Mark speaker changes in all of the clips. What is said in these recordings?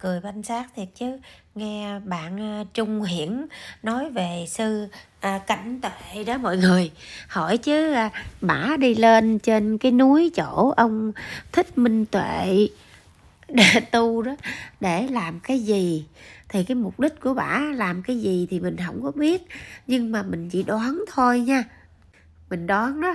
Speaker 1: cười banh xác thiệt chứ nghe bạn ờ, trung hiển nói về sư à, cảnh tệ đó mọi người hỏi chứ à, bả đi lên trên cái núi chỗ ông thích minh tuệ để tu đó để làm cái gì thì cái mục đích của bả làm cái gì thì mình không có biết nhưng mà mình chỉ đoán thôi nha mình đoán đó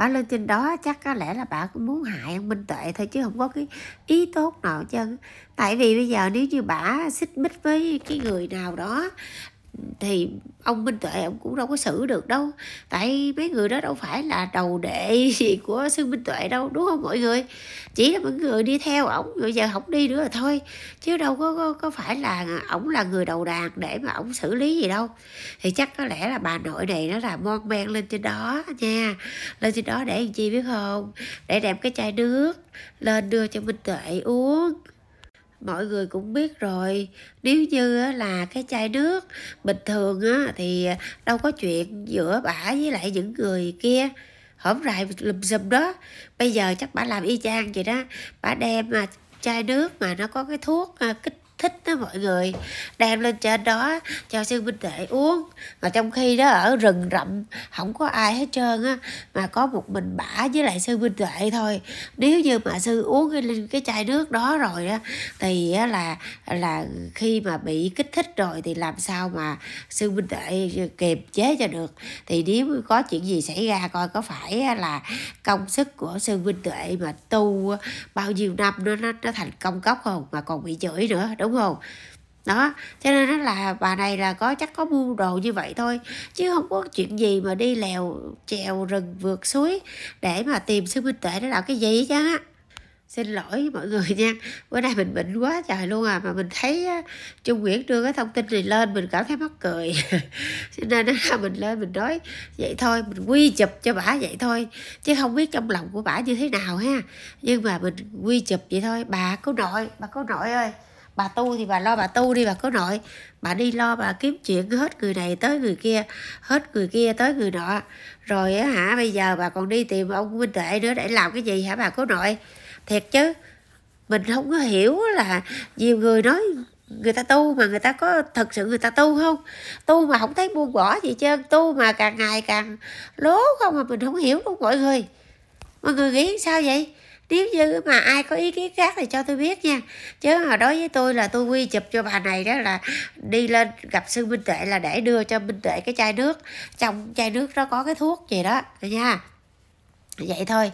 Speaker 1: bà lên trên đó chắc có lẽ là bà cũng muốn hại ông minh tuệ thôi chứ không có cái ý tốt nào chứ tại vì bây giờ nếu như bà xích mích với cái người nào đó thì ông minh tuệ ông cũng đâu có xử được đâu tại mấy người đó đâu phải là đầu đệ gì của sư minh tuệ đâu đúng không mọi người chỉ là mọi người đi theo ổng rồi giờ không đi nữa là thôi chứ đâu có có, có phải là ổng là người đầu đàn để mà ổng xử lý gì đâu thì chắc có lẽ là bà nội này nó là mon men lên trên đó nha lên trên đó để làm chi biết không để đem cái chai nước lên đưa cho minh tuệ uống mọi người cũng biết rồi nếu như là cái chai nước bình thường á thì đâu có chuyện giữa bả với lại những người kia hổm rày lùm xùm đó bây giờ chắc bả làm y chang vậy đó bả đem mà chai nước mà nó có cái thuốc à, kích thích đó mọi người đem lên trên đó cho sư huynh đệ uống mà trong khi đó ở rừng rậm không có ai hết trơn á mà có một mình bả với lại sư huynh đệ thôi nếu như mà sư uống cái lên cái chai nước đó rồi á thì á, là là khi mà bị kích thích rồi thì làm sao mà sư huynh đệ kiềm chế cho được thì nếu có chuyện gì xảy ra coi có phải là công sức của sư huynh đệ mà tu bao nhiêu năm nó nó, nó thành công cốc không mà còn bị chửi nữa đúng đúng không đó cho nên là bà này là có chắc có mua đồ như vậy thôi chứ không có chuyện gì mà đi lèo trèo rừng vượt suối để mà tìm sư minh tệ để làm cái gì chứ xin lỗi mọi người nha bữa nay mình bệnh quá trời luôn à mà mình thấy trung nguyễn đưa cái thông tin này lên mình cảm thấy mắc cười cho nên là mình lên mình nói vậy thôi mình quy chụp cho bả vậy thôi chứ không biết trong lòng của bả như thế nào ha nhưng mà mình quy chụp vậy thôi bà có nội bà có nội ơi bà tu thì bà lo bà tu đi bà cứ nội bà đi lo bà kiếm chuyện hết người này tới người kia hết người kia tới người nọ rồi hả bây giờ bà còn đi tìm ông minh tuệ nữa để làm cái gì hả bà cố nội thiệt chứ mình không có hiểu là nhiều người nói người ta tu mà người ta có thật sự người ta tu không tu mà không thấy buông bỏ gì trơn tu mà càng ngày càng lố không mà mình không hiểu luôn mọi người mọi người nghĩ sao vậy nếu như mà ai có ý kiến khác thì cho tôi biết nha chứ mà đối với tôi là tôi quy chụp cho bà này đó là đi lên gặp sư minh tuệ là để đưa cho minh tuệ cái chai nước trong chai nước đó có cái thuốc gì đó nha vậy thôi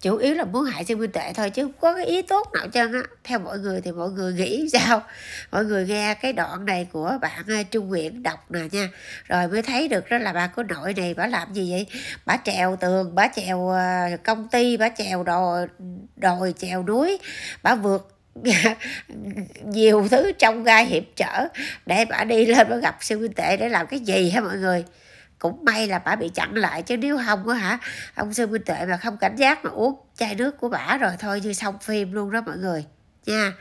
Speaker 1: chủ yếu là muốn hại sinh nguyên tệ thôi chứ không có cái ý tốt nào trơn á theo mọi người thì mọi người nghĩ sao mọi người nghe cái đoạn này của bạn ờ, trung nguyễn đọc nè nha rồi mới thấy được đó là bà của nội này bà làm gì vậy bà trèo tường bà trèo ờ, công ty bà trèo đồi đồi trèo núi bà vượt nhiều thứ trong gai hiểm trở để bà đi lên bà gặp siêu kinh tệ để làm cái gì hả mọi người cũng may là bà bị chặn lại chứ nếu không á hả ông sư minh tuệ mà không cảnh giác mà uống chai nước của bà rồi thôi như xong phim luôn đó mọi người nha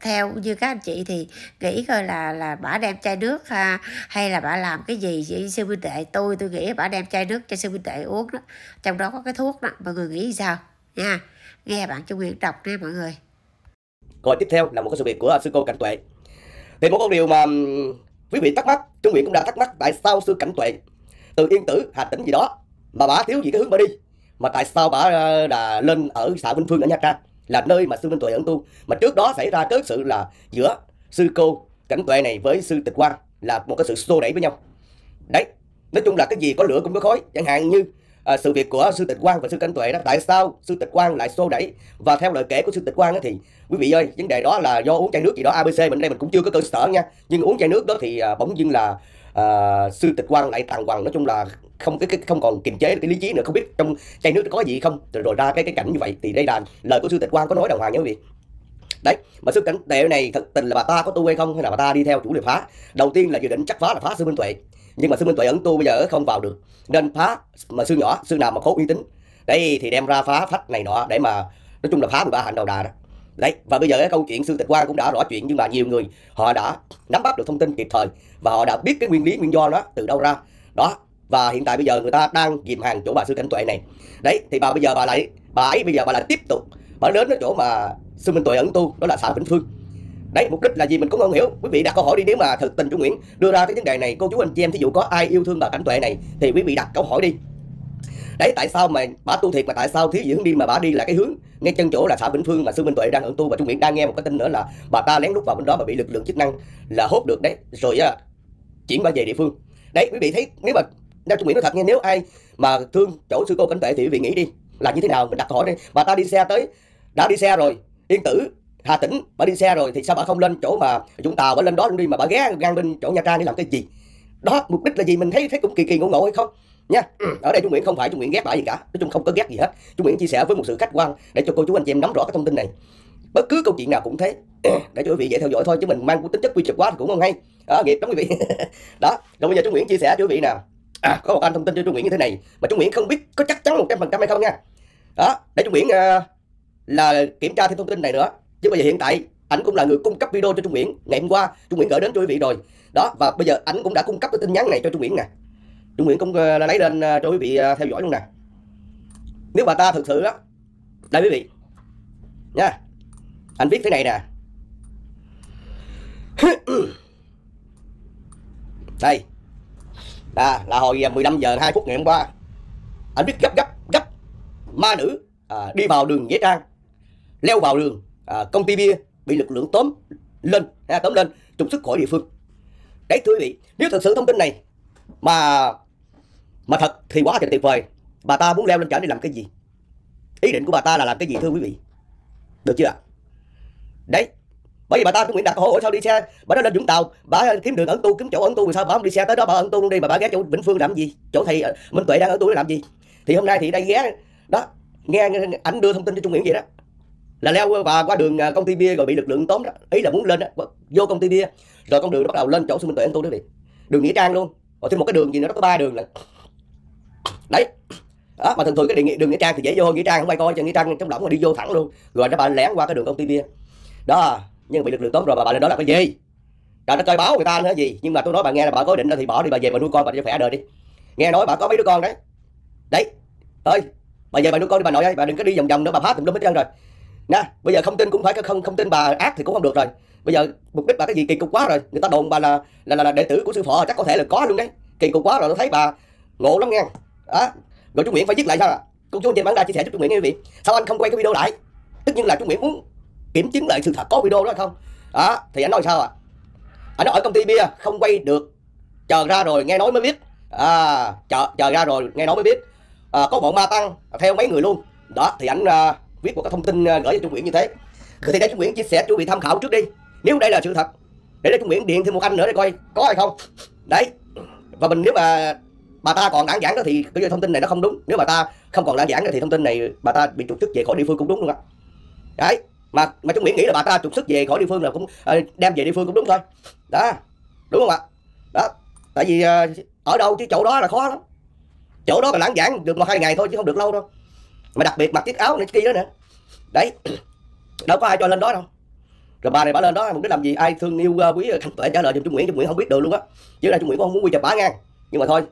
Speaker 1: theo như các anh chị thì nghĩ coi là là bà đem chai nước ha, à, hay là bà làm cái gì chị sư minh tệ tôi tôi nghĩ bà đem chai nước cho sư minh tệ uống đó trong đó có cái thuốc đó mọi người nghĩ sao nha nghe bạn trung nguyễn đọc nha mọi người
Speaker 2: rồi tiếp theo là một cái sự việc của sư cô cảnh tuệ thì một cái điều mà quý vị thắc mắc trung nguyễn cũng đã thắc mắc tại sao sư cảnh tuệ từ yên tử hà tĩnh gì đó mà bà thiếu gì cái hướng bà đi mà tại sao bà ờ, là lên ở xã vinh phương ở nha trang là nơi mà sư minh tuệ ẩn tu mà trước đó xảy ra cái sự là giữa sư cô cảnh tuệ này với sư tịch quang là một cái sự xô đẩy với nhau đấy nói chung là cái gì có lửa cũng có khói chẳng hạn như à, sự việc của sư tịch quang và sư cảnh tuệ đó tại sao sư tịch quang lại xô đẩy và theo lời kể của sư tịch quang thì quý vị ơi vấn đề đó là do uống chai nước gì đó abc mình đây mình cũng chưa có cơ sở nha nhưng uống chai nước đó thì à, bỗng dưng là Ờ, sư tịch quang lại tàn hoàng nói chung là không cái, cái không còn kiềm chế cái lý trí nữa không biết trong chai nước có gì không rồi, rồi ra cái cái cảnh như vậy thì đây là lời của sư tịch quang có nói đàng hoàng nha quý vị đấy mà sư cảnh tệ này thật tình là bà ta có tu hay không hay là bà ta đi theo chủ đề phá đầu tiên là dự định chắc phá là phá sư minh tuệ nhưng mà sư minh tuệ ẩn tu bây giờ không vào được nên phá mà sư nhỏ sư nào mà khốt uy tín đấy thì đem ra phá phách này nọ để mà nói chung là phá 13 hạnh đầu đà đó đấy và bây giờ cái câu chuyện sư tịch quang cũng đã rõ chuyện nhưng mà nhiều người họ đã nắm bắt được thông tin kịp thời và họ đã biết cái nguyên lý nguyên do đó từ đâu ra đó và hiện tại bây giờ người ta đang dìm hàng chỗ bà sư cảnh tuệ này đấy thì bà bây giờ bà lại bà ấy bây giờ bà lại tiếp tục bà đến cái chỗ mà sư minh tuệ ẩn tu đó là xã vĩnh phương đấy mục đích là gì mình cũng không hiểu quý vị đặt câu hỏi đi nếu mà thực tình chú nguyễn đưa ra cái vấn đề này cô chú anh chị em thí dụ có ai yêu thương bà cảnh tuệ này thì quý vị đặt câu hỏi đi đấy tại sao mà bà tu thiệt mà tại sao thiếu hướng đi mà bà đi là cái hướng ngay chân chỗ là xã vĩnh phương mà sư minh tuệ đang ẩn tu và trung nguyễn đang nghe một cái tin nữa là bà ta lén lút vào bên đó và bị lực lượng chức năng là hốt được đấy rồi à, chuyển bà về địa phương đấy quý vị thấy nếu mà đang trung nguyễn nói thật nghe nếu ai mà thương chỗ sư cô cảnh tuệ thì quý vị nghĩ đi là như thế nào mình đặt hỏi đây bà ta đi xe tới đã đi xe rồi yên tử hà tĩnh bà đi xe rồi thì sao bà không lên chỗ mà vũng tàu bà lên đó đi mà bà ghé ngang bên chỗ nha trang để làm cái gì đó mục đích là gì mình thấy thấy cũng kỳ kỳ ngộ ngộ hay không nha ở đây trung nguyễn không phải trung nguyễn ghét bả gì cả nói chung không có ghét gì hết trung nguyễn chia sẻ với một sự khách quan để cho cô chú anh chị em nắm rõ cái thông tin này bất cứ câu chuyện nào cũng thế để cho quý vị dễ theo dõi thôi chứ mình mang tính chất quy chụp quá thì cũng không hay đó nghiệp lắm quý vị đó rồi bây giờ trung nguyễn chia sẻ cho quý vị nào à, có một anh thông tin cho trung nguyễn như thế này mà trung nguyễn không biết có chắc chắn một trăm phần trăm hay không nha đó để trung nguyễn uh, là kiểm tra thêm thông tin này nữa chứ bây giờ hiện tại ảnh cũng là người cung cấp video cho trung nguyễn ngày hôm qua trung nguyễn gửi đến cho quý vị rồi đó và bây giờ ảnh cũng đã cung cấp cái tin nhắn này cho trung nguyễn nè Trung Nguyễn cũng lấy lên ờ, cho quý vị ờ, theo dõi luôn nè nếu bà ta thực sự đó đây quý vị nha anh viết thế này nè đây à, là hồi 15 ờ, giờ 2 phút ngày hôm qua anh viết gấp gấp gấp ma nữ à, đi vào đường nghĩa trang leo vào đường à, công ty bia bị lực lượng tóm lên ha, tóm lên trục xuất khỏi địa phương đấy thưa quý vị nếu thực sự thông tin này mà mà thật thì quá trình tuyệt vời Bà ta muốn leo lên trển để làm cái gì Ý định của bà ta là làm cái gì thưa quý vị Được chưa Đấy bởi vì bà ta tôi nghĩ đặt hỏi sao đi xe bà nó lên vũng tàu bà kiếm đường ẩn tu kiếm chỗ ẩn tu thì sao bà không đi xe tới đó bà ẩn tu luôn đi mà bà ghé chỗ vĩnh phương làm gì chỗ thầy ờ, minh tuệ đang ẩn tu để làm gì thì hôm nay thì đang ghé đó nghe ảnh đưa thông tin cho trung nguyễn vậy đó là leo và qua đường à, công ty bia rồi bị lực lượng tóm đó ý là muốn lên đó, vô công ty bia rồi con đường đó bắt đầu lên chỗ sư minh tuệ anh tu đó đi đường nghĩa trang luôn rồi thêm một cái đường gì nữa đó có ba đường là đấy đó mà thường thường cái đề nghị đường nghĩa trang thì dễ vô hơn nghĩa trang không ai coi cho nghĩa trang trong động mà đi vô thẳng luôn rồi nó bà lén qua cái đường công ty bia đó nhưng bị lực lượng tốt rồi bà bà lên đó là cái gì trời nó coi báo người ta nữa gì nhưng mà tôi nói bà nghe là bà có định là thì bỏ đi bà về bà nuôi con bà cho khỏe đời đi nghe nói bà có mấy đứa con đấy đấy ơi bà về bà nuôi con đi bà nội ơi bà đừng có đi vòng vòng nữa bà phá tùm lum hết trơn rồi nha bây giờ không tin cũng phải không không tin bà ác thì cũng không được rồi bây giờ mục đích bà cái gì kỳ cục quá rồi người ta đồn bà là là là, là đệ tử của sư phụ chắc có thể là có luôn đấy kỳ cục quá rồi tôi thấy bà ngộ lắm nghe đó rồi chú nguyễn phải viết lại sao ạ à? chú anh chị bán ra chia sẻ cho chú nguyễn nghe quý vị sao anh không quay cái video lại tất nhiên là chú nguyễn muốn kiểm chứng lại sự thật có video đó hay không đó thì anh nói sao ạ à? anh nói ở công ty bia không quay được chờ ra rồi nghe nói mới biết à, chờ chờ ra rồi nghe nói mới biết à, có bọn ma tăng theo mấy người luôn đó thì anh à, viết một cái thông tin à, gửi cho chú nguyễn như thế thì để chú nguyễn chia sẻ chú bị tham khảo trước đi nếu đây là sự thật để đây chú nguyễn điện thêm một anh nữa để coi có hay không đấy và mình nếu mà bà ta còn đảng giảng đó thì cái thông tin này nó không đúng nếu bà ta không còn đảng giảng thì thông tin này bà ta bị trục xuất về khỏi địa phương cũng đúng luôn á đấy mà mà chúng miễn nghĩ là bà ta trục xuất về khỏi địa phương là cũng ờ, đem về địa phương cũng đúng thôi đó đúng không ạ đó tại vì ờ, ở đâu chứ chỗ đó là khó lắm chỗ đó mà lãng giảng được một hai ngày thôi chứ không được lâu đâu mà đặc biệt mặc chiếc áo này kia đó nữa đấy đâu có ai cho lên đó đâu rồi bà này bà lên đó mục đích làm gì ai thương yêu ờ, quý thành tuệ trả lời cho chúng nguyễn trung nguyễn không biết được luôn á chứ là chúng nguyễn cũng không muốn quy chụp bả ngang nhưng mà thôi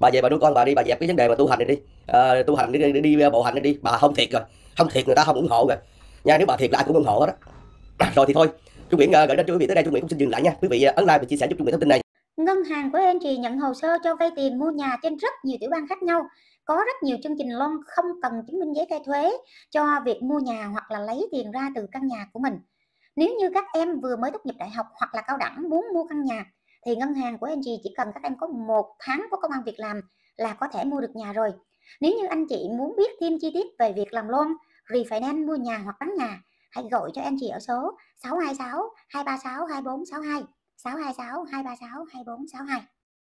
Speaker 2: bà về bà nuôi con bà đi bà dẹp cái vấn đề mà tu hành này đi à, tu hành đi, đi, đi bộ hành này đi bà không thiệt rồi không thiệt người ta không ủng hộ rồi nha nếu bà thiệt là ai cũng ủng hộ đó rồi thì thôi Trung Nguyễn ờ, gửi đến cho quý vị tới đây Trung Nguyễn cũng xin dừng lại nha quý vị ờ, ấn like và chia sẻ giúp Trung Nguyễn thông tin này
Speaker 1: Ngân hàng của em chị nhận hồ sơ cho vay tiền mua nhà trên rất nhiều tiểu bang khác nhau. Có rất nhiều chương trình loan không cần chứng minh giấy khai thuế cho việc mua nhà hoặc là lấy tiền ra từ căn nhà của mình. Nếu như các em vừa mới tốt nghiệp đại học hoặc là cao đẳng muốn mua căn nhà thì ngân hàng của anh chị chỉ cần các em có một tháng có công an việc làm là có thể mua được nhà rồi nếu như anh chị muốn biết thêm chi tiết về việc làm loan refinance mua nhà hoặc bán nhà hãy gọi cho em chị ở số 626 236 2462 626 236 2462